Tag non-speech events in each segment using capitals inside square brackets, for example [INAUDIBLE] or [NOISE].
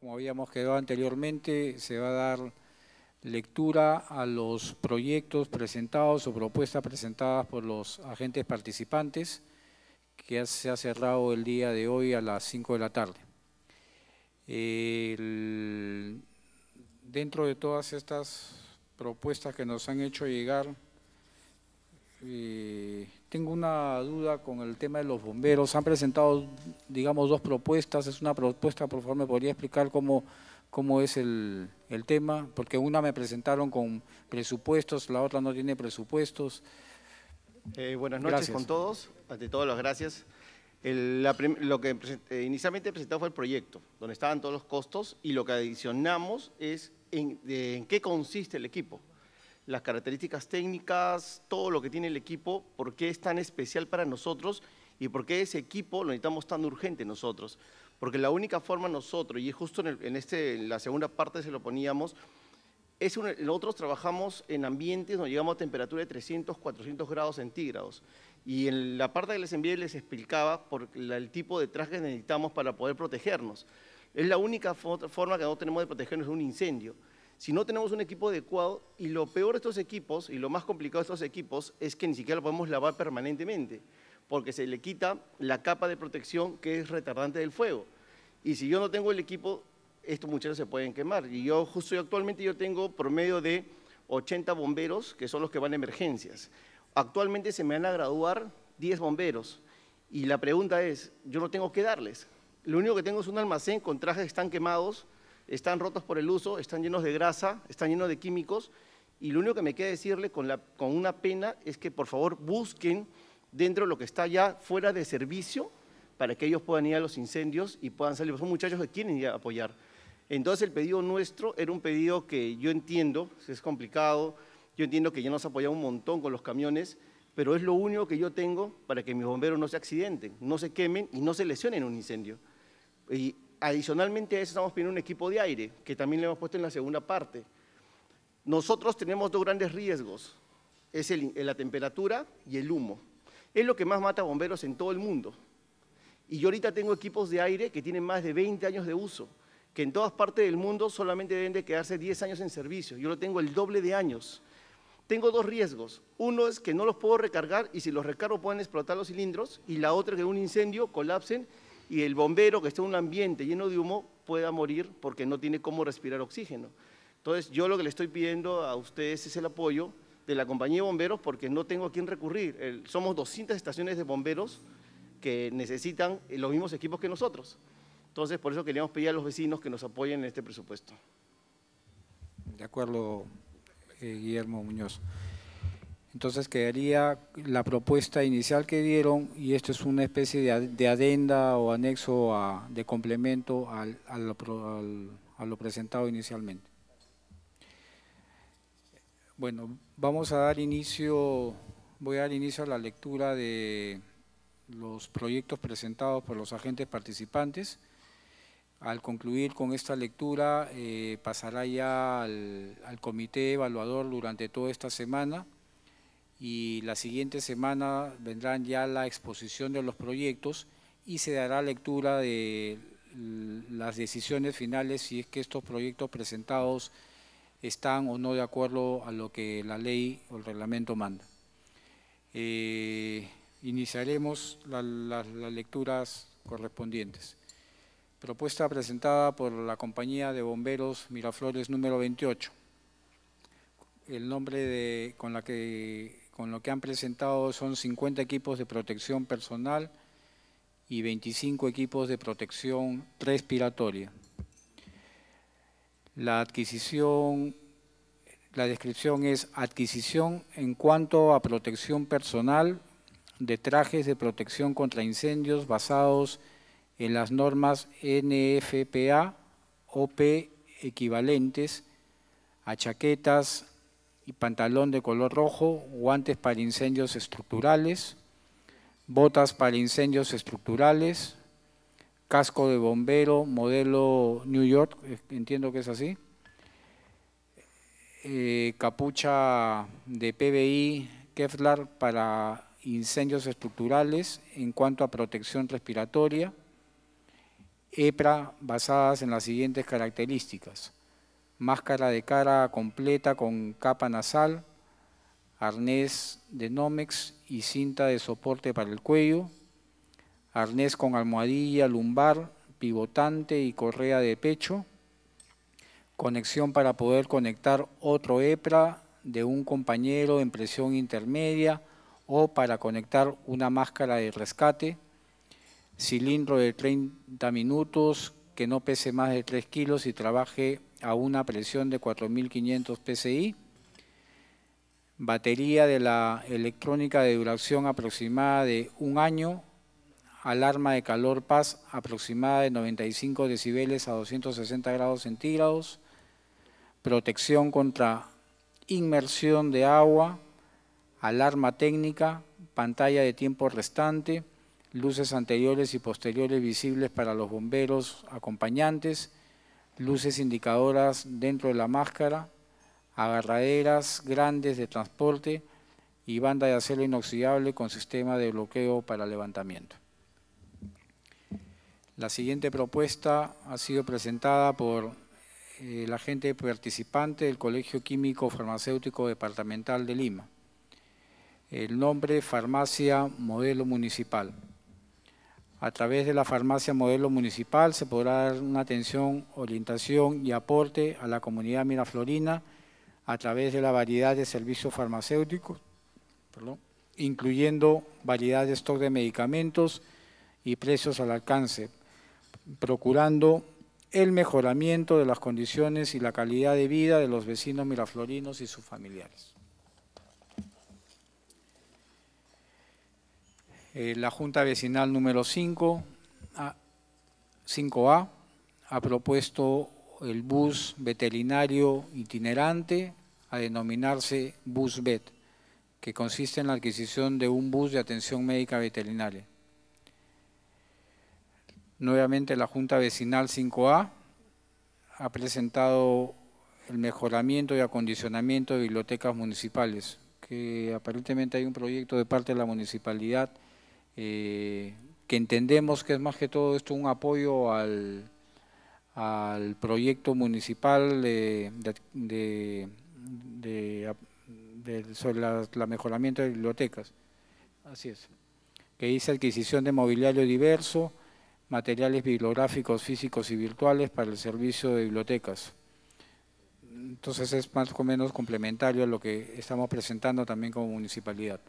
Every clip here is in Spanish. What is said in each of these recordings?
Como habíamos quedado anteriormente, se va a dar lectura a los proyectos presentados o propuestas presentadas por los agentes participantes, que se ha cerrado el día de hoy a las 5 de la tarde. dentro de todas estas propuestas que nos han hecho llegar, eh, tengo una duda con el tema de los bomberos. Han presentado, digamos, dos propuestas. Es una propuesta, por favor, me podría explicar cómo, cómo es el, tema, porque una me presentaron con presupuestos, la otra no tiene presupuestos. Eh, buenas noches con todos. Ante todas las gracias. lo que eh, inicialmente presentado fue el proyecto, donde estaban todos los costos y lo que adicionamos es en qué consiste el equipo las características técnicas, todo lo que tiene el equipo, por qué es tan especial para nosotros y por qué ese equipo lo necesitamos tan urgente nosotros. Porque la única forma nosotros, y justo en, este, la segunda parte se lo poníamos, es nosotros trabajamos en ambientes donde llegamos a temperatura de 300, 400 grados centígrados. Y en la parte que les envié les explicaba por el tipo de traje que necesitamos para poder protegernos. Es la única forma que no tenemos de protegernos de un incendio si no tenemos un equipo adecuado, y lo peor de estos equipos, y lo más complicado de estos equipos, es que ni siquiera lo podemos lavar permanentemente, porque se le quita la capa de protección que es retardante del fuego. Y si yo no tengo el equipo, estos muchachos se pueden quemar. Y yo justo actualmente yo tengo promedio de 80 bomberos, que son los que van a emergencias. Actualmente se me van a graduar 10 bomberos. Y la pregunta es, yo no tengo que darles. Lo único que tengo es un almacén con trajes que están quemados, están rotos por el uso, están llenos de grasa, están llenos de químicos. Y lo único que me queda decirle con, una pena es que por favor busquen dentro de lo que está ya fuera de servicio para que ellos puedan ir a los incendios y puedan salir. Son muchachos que quieren apoyar. Entonces el pedido nuestro era un pedido que yo entiendo, es complicado, yo entiendo que ya nos apoyado un montón con los camiones, pero es lo único que yo tengo para que mis bomberos no se accidenten, no se quemen y no se lesionen en un incendio. Y adicionalmente a eso estamos pidiendo un equipo de aire, que también le hemos puesto en la segunda parte. Nosotros tenemos dos grandes riesgos, es la temperatura y el humo. Es lo que más mata bomberos en todo el mundo. Y yo ahorita tengo equipos de aire que tienen más de 20 años de uso, que en todas partes del mundo solamente deben de quedarse 10 años en servicio. Yo lo tengo el doble de años. Tengo dos riesgos. Uno es que no los puedo recargar y si los recargo pueden explotar los cilindros y la otra es que en un incendio colapsen y el bombero que está en un ambiente lleno de humo pueda morir porque no tiene cómo respirar oxígeno. Entonces, yo lo que le estoy pidiendo a ustedes es el apoyo de la compañía de bomberos porque no tengo a quién recurrir. somos 200 estaciones de bomberos que necesitan los mismos equipos que nosotros. Entonces, por eso queríamos pedir a los vecinos que nos apoyen en este presupuesto. De acuerdo, eh, Guillermo Muñoz. Entonces quedaría la propuesta inicial que dieron y esto es una especie de, adenda o anexo de complemento a, lo, presentado inicialmente. Bueno, vamos a dar inicio, voy a dar inicio a la lectura de los proyectos presentados por los agentes participantes. Al concluir con esta lectura, eh, pasará ya al comité evaluador durante toda esta semana y la siguiente semana vendrán ya la exposición de los proyectos y se dará lectura de las decisiones finales si es que estos proyectos presentados están o no de acuerdo a lo que la ley o el reglamento manda. Eh, iniciaremos las lecturas correspondientes. Propuesta presentada por la compañía de bomberos Miraflores número 28. El nombre de, con la que con lo que han presentado son 50 equipos de protección personal y 25 equipos de protección respiratoria. La adquisición, la descripción es adquisición en cuanto a protección personal de trajes de protección contra incendios basados en las normas NFPA, OP equivalentes a chaquetas, y pantalón de color rojo, guantes para incendios estructurales, botas para incendios estructurales, casco de bombero modelo New York, eh, entiendo que es así, eh, capucha de PBI Kevlar para incendios estructurales en cuanto a protección respiratoria, EPRA basadas en las siguientes características máscara de cara completa con capa nasal, arnés de Nomex y cinta de soporte para el cuello, arnés con almohadilla lumbar, pivotante y correa de pecho, conexión para poder conectar otro EPRA de un compañero en presión intermedia o para conectar una máscara de rescate, cilindro de 30 minutos que no pese más de 3 kilos y trabaje a una presión de 4500 psi. Batería de la electrónica de duración aproximada de un año. Alarma de calor PAS aproximada de 95 decibeles a 260 grados centígrados. Protección contra inmersión de agua. Alarma técnica. Pantalla de tiempo restante. Luces anteriores y posteriores visibles para los bomberos acompañantes luces indicadoras dentro de la máscara, agarraderas grandes de transporte y banda de acero inoxidable con sistema de bloqueo para levantamiento. La siguiente propuesta ha sido presentada por el eh, agente participante del Colegio Químico Farmacéutico Departamental de Lima. El nombre Farmacia Modelo Municipal. A través de la farmacia modelo municipal se podrá dar una atención, orientación y aporte a la comunidad miraflorina a través de la variedad de servicios farmacéuticos, incluyendo variedad de stock de medicamentos y precios al alcance, procurando el mejoramiento de las condiciones y la calidad de vida de los vecinos miraflorinos y sus familiares. Eh, la Junta Vecinal número 5, a, 5A, ha propuesto el bus veterinario itinerante a denominarse bus vet, que consiste en la adquisición de un bus de atención médica veterinaria. Nuevamente la Junta Vecinal 5A ha presentado el mejoramiento y acondicionamiento de bibliotecas municipales, que aparentemente hay un proyecto de parte de la municipalidad eh, que entendemos que es más que todo esto un apoyo al, proyecto municipal de, sobre la, mejoramiento de bibliotecas. Así es. Que dice adquisición de mobiliario diverso, materiales bibliográficos, físicos y virtuales para el servicio de bibliotecas. Entonces es más o menos complementario a lo que estamos presentando también como municipalidad.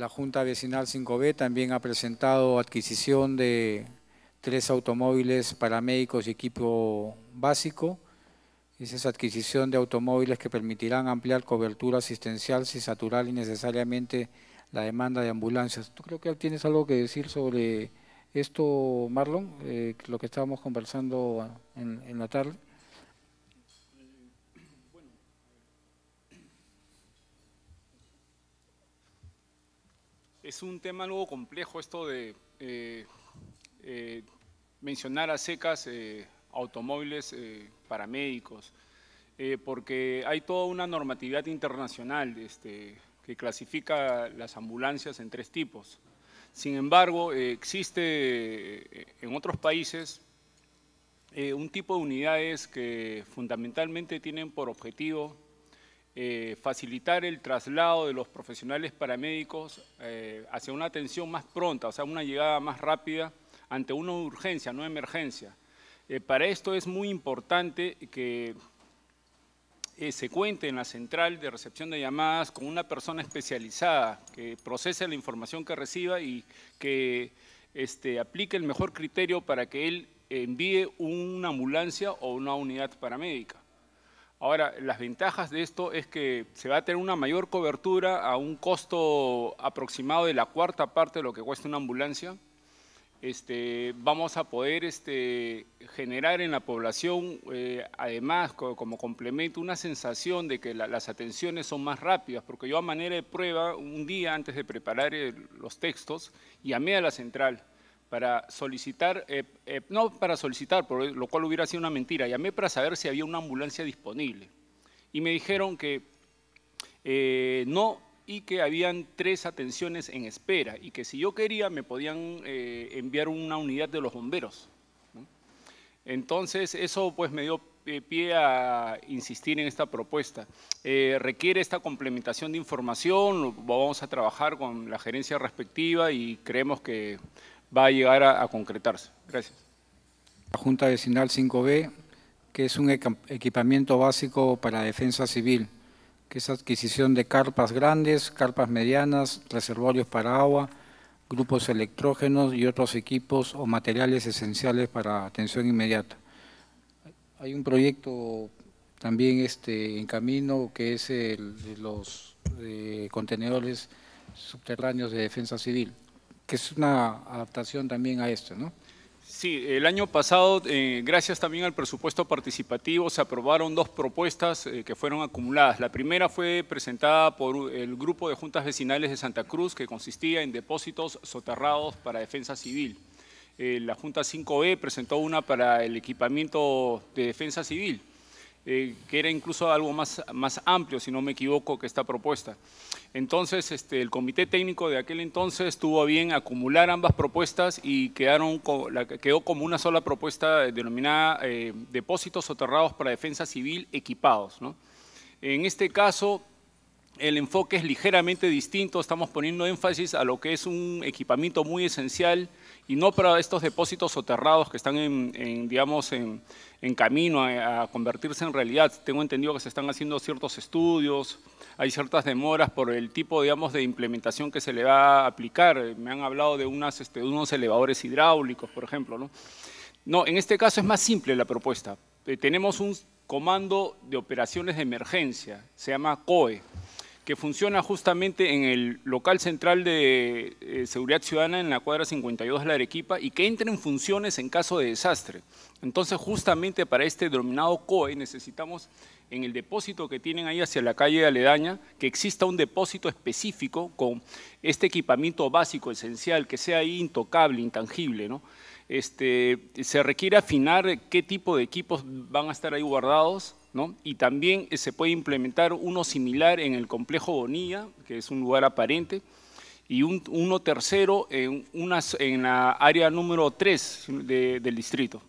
La Junta Vecinal 5B también ha presentado adquisición de tres automóviles para médicos y equipo básico. Es esa adquisición de automóviles que permitirán ampliar cobertura asistencial sin saturar innecesariamente la demanda de ambulancias. Tú creo que tienes algo que decir sobre esto, Marlon, eh, lo que estábamos conversando en, en la tarde. es un tema algo complejo esto de eh, eh, mencionar a secas eh, automóviles paramédicos, porque hay toda una normatividad internacional este, que clasifica las ambulancias en tres tipos. Sin embargo, existe en otros países un tipo de unidades que fundamentalmente tienen por objetivo eh, facilitar el traslado de los profesionales paramédicos eh, hacia una atención más pronta, o sea, una llegada más rápida ante una urgencia, no emergencia. Eh, para esto es muy importante que se cuente en la central de recepción de llamadas con una persona especializada que procese la información que reciba y que este, aplique el mejor criterio para que él envíe una ambulancia o una unidad paramédica. Ahora, las ventajas de esto es que se va a tener una mayor cobertura a un costo aproximado de la cuarta parte de lo que cuesta una ambulancia. Este, vamos a poder este, generar en la población, eh, además, como, complemento, una sensación de que las atenciones son más rápidas, porque yo a manera de prueba, un día antes de preparar los textos, llamé a la central para solicitar, eh, eh, no para solicitar, por lo cual hubiera sido una mentira, llamé para saber si había una ambulancia disponible. Y me dijeron que eh, no y que habían tres atenciones en espera y que si yo quería me podían enviar una unidad de los bomberos. Entonces eso pues me dio pie a insistir en esta propuesta. requiere esta complementación de información, vamos a trabajar con la gerencia respectiva y creemos que va a llegar a, concretarse. Gracias. La Junta Vecinal 5B, que es un equipamiento básico para defensa civil, que es adquisición de carpas grandes, carpas medianas, reservorios para agua, grupos electrógenos y otros equipos o materiales esenciales para atención inmediata. Hay un proyecto también este, en camino que es el de los eh, contenedores subterráneos de defensa civil que es una adaptación también a esto, ¿no? Sí, el año pasado, eh, gracias también al presupuesto participativo, se aprobaron dos propuestas eh, que fueron acumuladas. La primera fue presentada por el Grupo de Juntas Vecinales de Santa Cruz, que consistía en depósitos soterrados para defensa civil. Eh, la Junta 5B presentó una para el equipamiento de defensa civil. Eh, que era incluso algo más, más amplio, si no me equivoco, que esta propuesta. Entonces, este, el comité técnico de aquel entonces tuvo bien acumular ambas propuestas y quedaron, quedó como una sola propuesta denominada eh, depósitos soterrados para defensa civil equipados. ¿no? En este caso, el enfoque es ligeramente distinto, estamos poniendo énfasis a lo que es un equipamiento muy esencial y no para estos depósitos soterrados que están en, digamos, en, camino a, convertirse en realidad. Tengo entendido que se están haciendo ciertos estudios, hay ciertas demoras por el tipo, digamos, de implementación que se le va a aplicar. Me han hablado de, unas, este, unos elevadores hidráulicos, por ejemplo. ¿no? no, en este caso es más simple la propuesta. Eh, tenemos un comando de operaciones de emergencia, se llama COE que funciona justamente en el local central de eh, Seguridad Ciudadana en la cuadra 52 de la Arequipa y que entre en funciones en caso de desastre. Entonces, justamente para este denominado COE necesitamos en el depósito que tienen ahí hacia la calle de aledaña, que exista un depósito específico con este equipamiento básico, esencial, que sea ahí intocable, intangible, ¿no? Este, se requiere afinar qué tipo de equipos van a estar ahí guardados, y también eh, se puede implementar uno similar en el complejo Bonilla, que es un lugar aparente, y uno tercero en, una, en la área número 3 del distrito.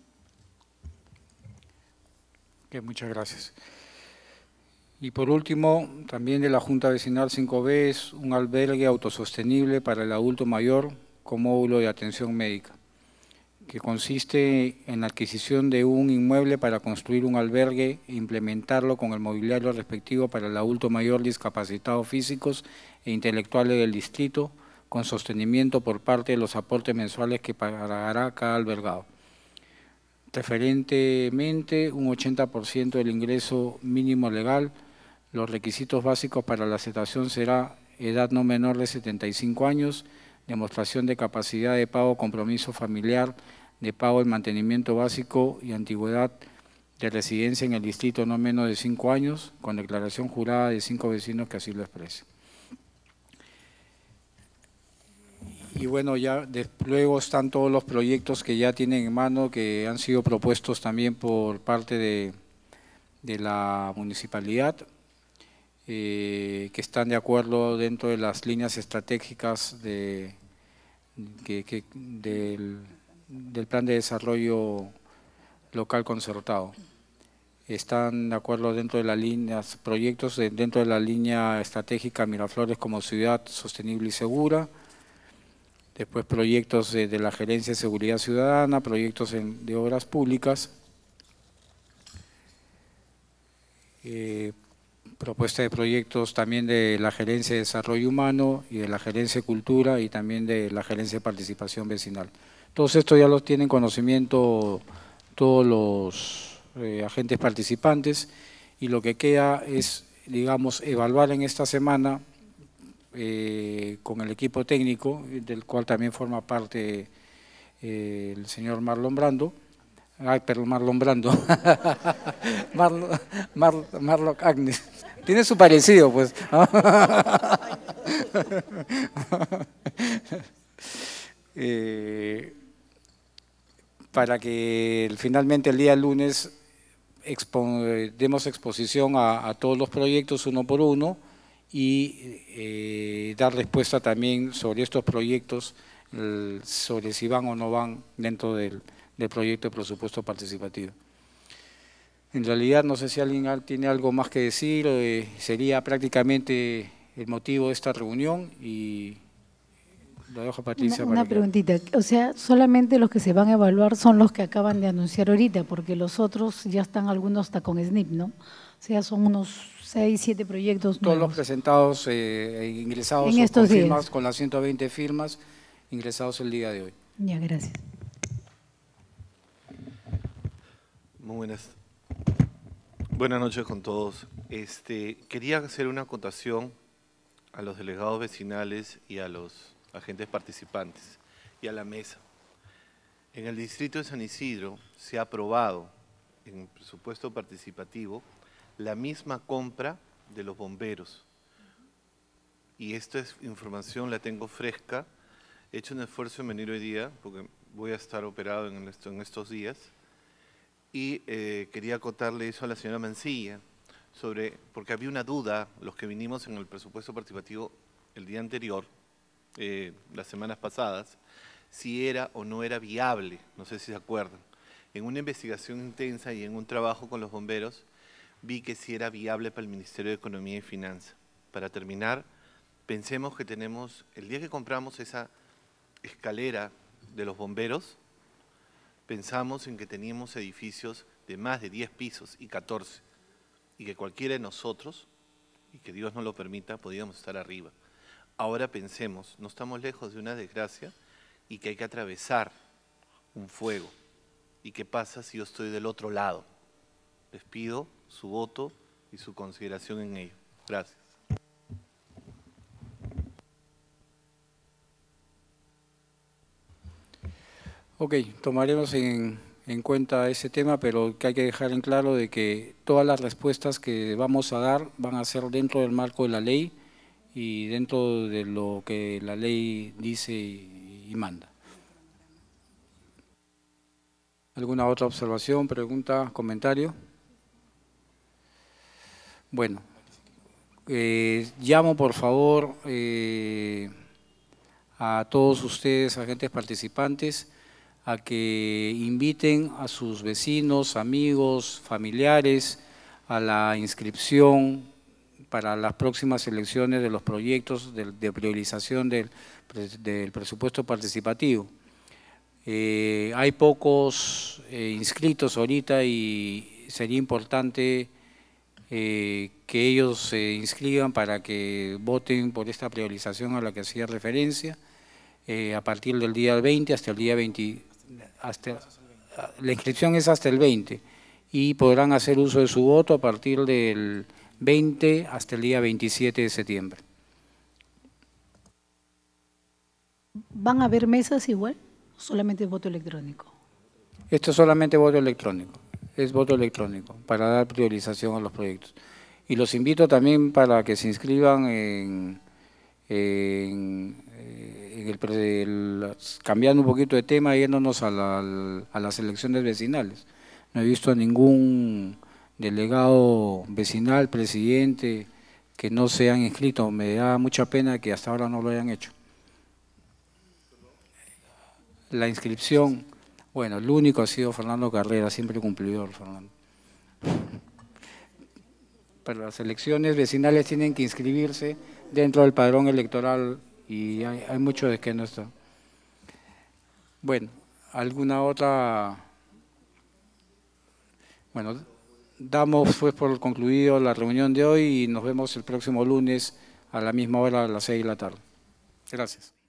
muchas gracias. Y por último, también de la Junta Vecinal 5B es un albergue autosostenible para el adulto mayor con módulo de atención médica que consiste en la adquisición de un inmueble para construir un albergue e implementarlo con el mobiliario respectivo para el adulto mayor discapacitado físicos e intelectuales del distrito, con sostenimiento por parte de los aportes mensuales que pagará cada albergado. Referentemente, un 80% del ingreso mínimo legal. Los requisitos básicos para la aceptación será edad no menor de 75 años, demostración de capacidad de pago, compromiso familiar, de pago el mantenimiento básico y antigüedad de residencia en el distrito no menos de cinco años, con declaración jurada de cinco vecinos que así lo expresen. Y bueno, ya luego están todos los proyectos que ya tienen en mano, que han sido propuestos también por parte de, la municipalidad, eh, que están de acuerdo dentro de las líneas estratégicas de, del del Plan de Desarrollo Local Concertado. Están de acuerdo dentro de las líneas, proyectos de, dentro de la línea estratégica Miraflores como ciudad sostenible y segura, después proyectos de, la Gerencia de Seguridad Ciudadana, proyectos de obras públicas, eh, propuesta de proyectos también de la Gerencia de Desarrollo Humano y de la Gerencia de Cultura y también de la Gerencia de Participación Vecinal. Todos estos ya los tienen conocimiento todos los eh, agentes participantes y lo que queda es, digamos, evaluar en esta semana eh, con el equipo técnico, del cual también forma parte eh, el señor Marlon Brando, Ay, pero Marlon Brando. [LAUGHS] Marlo, Agnes. Tiene su parecido, pues. [LAUGHS] para que finalmente el día lunes demos exposición a, todos los proyectos uno por uno y eh, dar respuesta también sobre estos proyectos, sobre si van o no van dentro del, proyecto de presupuesto participativo. En realidad no sé si alguien tiene algo más que decir, eh, sería prácticamente el motivo de esta reunión y una, una preguntita. O sea, solamente los que se van a evaluar son los que acaban de anunciar ahorita, porque los otros ya están algunos hasta con SNIP, ¿no? O sea, son unos seis, siete proyectos Todos los presentados eh, e ingresados en estos con, días. con las 120 firmas ingresados el día de hoy. Ya, gracias. Muy buenas. Buenas noches con todos. Este, quería hacer una acotación a los delegados vecinales y a los agentes participantes y a la mesa. En el distrito de San Isidro se ha aprobado en presupuesto participativo la misma compra de los bomberos. Y esta es información la tengo fresca. He hecho un esfuerzo en venir hoy día, porque voy a estar operado en, en estos días. Y eh, quería acotarle eso a la señora Mancilla, sobre, porque había una duda, los que vinimos en el presupuesto participativo el día anterior, eh, las semanas pasadas si era o no era viable, no sé si se acuerdan. En una investigación intensa y en un trabajo con los bomberos, vi que si era viable para el Ministerio de Economía y Finanzas. Para terminar, pensemos que tenemos, el día que compramos esa escalera de los bomberos, pensamos en que teníamos edificios de más de 10 pisos y 14, y que cualquiera de nosotros, y que Dios no lo permita, podíamos estar arriba. Ahora pensemos, no estamos lejos de una desgracia y que hay que atravesar un fuego. ¿Y qué pasa si yo estoy del otro lado? Les pido su voto y su consideración en ello. Gracias. Ok, tomaremos en, en cuenta ese tema, pero que hay que dejar en claro de que todas las respuestas que vamos a dar van a ser dentro del marco de la ley y dentro de lo que la ley dice y manda. ¿Alguna otra observación, pregunta, comentario? Bueno, eh, llamo por favor eh, a todos ustedes, agentes participantes, a que inviten a sus vecinos, amigos, familiares a la inscripción para las próximas elecciones de los proyectos de, priorización del, presupuesto participativo. Eh, hay pocos eh, inscritos ahorita y sería importante eh, que ellos se inscriban para que voten por esta priorización a la que hacía referencia a partir del día 20 hasta el día 20. Hasta, la inscripción es hasta el 20 y podrán hacer uso de su voto a partir del 20 hasta el día 27 de septiembre. ¿Van a haber mesas igual? ¿Solamente voto electrónico? Esto es solamente voto electrónico. Es voto electrónico para dar priorización a los proyectos. Y los invito también para que se inscriban en, eh, el, cambiando un poquito de tema, yéndonos a, a las elecciones vecinales. No he visto ningún delegado vecinal, presidente, que no se han inscrito. Me da mucha pena que hasta ahora no lo hayan hecho. La inscripción, bueno, el único ha sido Fernando Carrera, siempre cumplidor, Fernando. Pero las elecciones vecinales tienen que inscribirse dentro del padrón electoral y hay, hay muchos de que no está. Bueno, ¿alguna otra? Bueno, damos pues por concluido la reunión de hoy y nos vemos el próximo lunes a la misma hora, a las 6 de la tarde. Gracias.